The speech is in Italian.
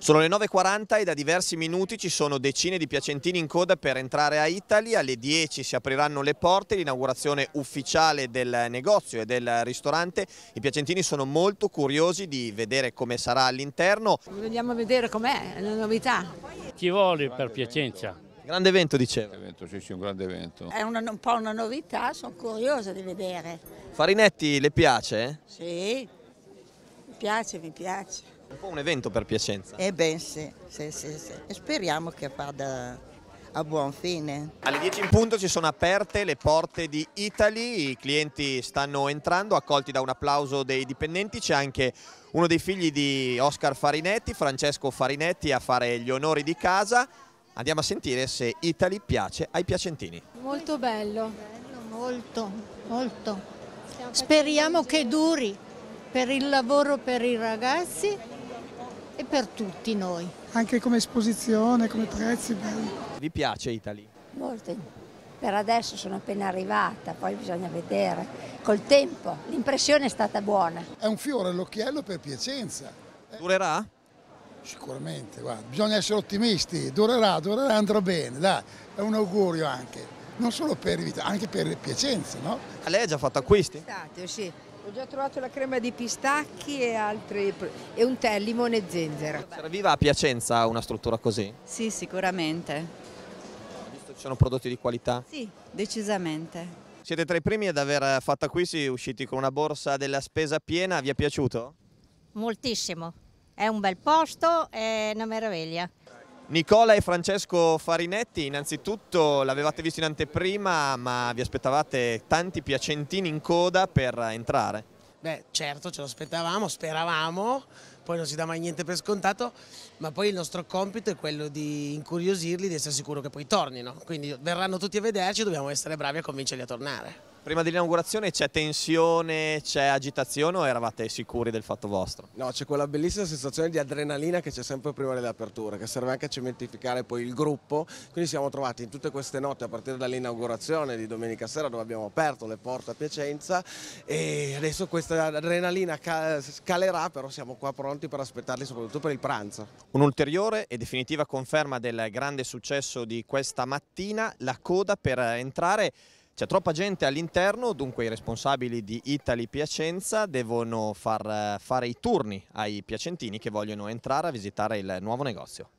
Sono le 9.40 e da diversi minuti ci sono decine di piacentini in coda per entrare a Italy, alle 10 si apriranno le porte, l'inaugurazione ufficiale del negozio e del ristorante, i piacentini sono molto curiosi di vedere come sarà all'interno. Vogliamo vedere com'è, è una novità. Ci vuole per Piacenza. Grande evento diceva. Evento, sì, sì, un grande evento. È una, un po' una novità, sono curiosa di vedere. Farinetti le piace? Sì, mi piace, mi piace. Un po' un evento per Piacenza. Eh ben sì, sì, sì, sì. speriamo che vada a buon fine. Alle 10 in punto ci sono aperte le porte di Italy, i clienti stanno entrando accolti da un applauso dei dipendenti, c'è anche uno dei figli di Oscar Farinetti, Francesco Farinetti a fare gli onori di casa. Andiamo a sentire se Italy piace ai piacentini. Molto bello. bello molto, molto. Speriamo che duri per il lavoro per i ragazzi e per tutti noi. Anche come esposizione, come prezzi, belli. Vi piace Italy? Molto. Per adesso sono appena arrivata, poi bisogna vedere. Col tempo l'impressione è stata buona. È un fiore all'occhiello per Piacenza. Eh, durerà? Sicuramente, guarda. bisogna essere ottimisti, durerà, durerà, andrà bene, dai, è un augurio anche, non solo per Vita, anche per Piacenza, no? A lei ha già fatto acquisti? Stato, sì, ho già trovato la crema di pistacchi e, altri, e un tè, limone e zenzero. Serviva a Piacenza una struttura così? Sì, sicuramente. Visto che ci sono prodotti di qualità? Sì, decisamente. Siete tra i primi ad aver fatto acquisti, usciti con una borsa della spesa piena, vi è piaciuto? Moltissimo, è un bel posto, è una meraviglia. Nicola e Francesco Farinetti, innanzitutto l'avevate visto in anteprima ma vi aspettavate tanti piacentini in coda per entrare? Beh certo ce lo aspettavamo, speravamo, poi non si dà mai niente per scontato, ma poi il nostro compito è quello di incuriosirli, di essere sicuro che poi tornino, quindi verranno tutti a vederci, dobbiamo essere bravi a convincerli a tornare. Prima dell'inaugurazione c'è tensione, c'è agitazione o eravate sicuri del fatto vostro? No, c'è quella bellissima sensazione di adrenalina che c'è sempre prima delle aperture, che serve anche a cementificare poi il gruppo. Quindi siamo trovati in tutte queste notti a partire dall'inaugurazione di domenica sera dove abbiamo aperto le porte a Piacenza e adesso questa adrenalina calerà, però siamo qua pronti per aspettarli soprattutto per il pranzo. Un'ulteriore e definitiva conferma del grande successo di questa mattina, la coda per entrare c'è troppa gente all'interno, dunque i responsabili di Italy Piacenza devono far eh, fare i turni ai piacentini che vogliono entrare a visitare il nuovo negozio.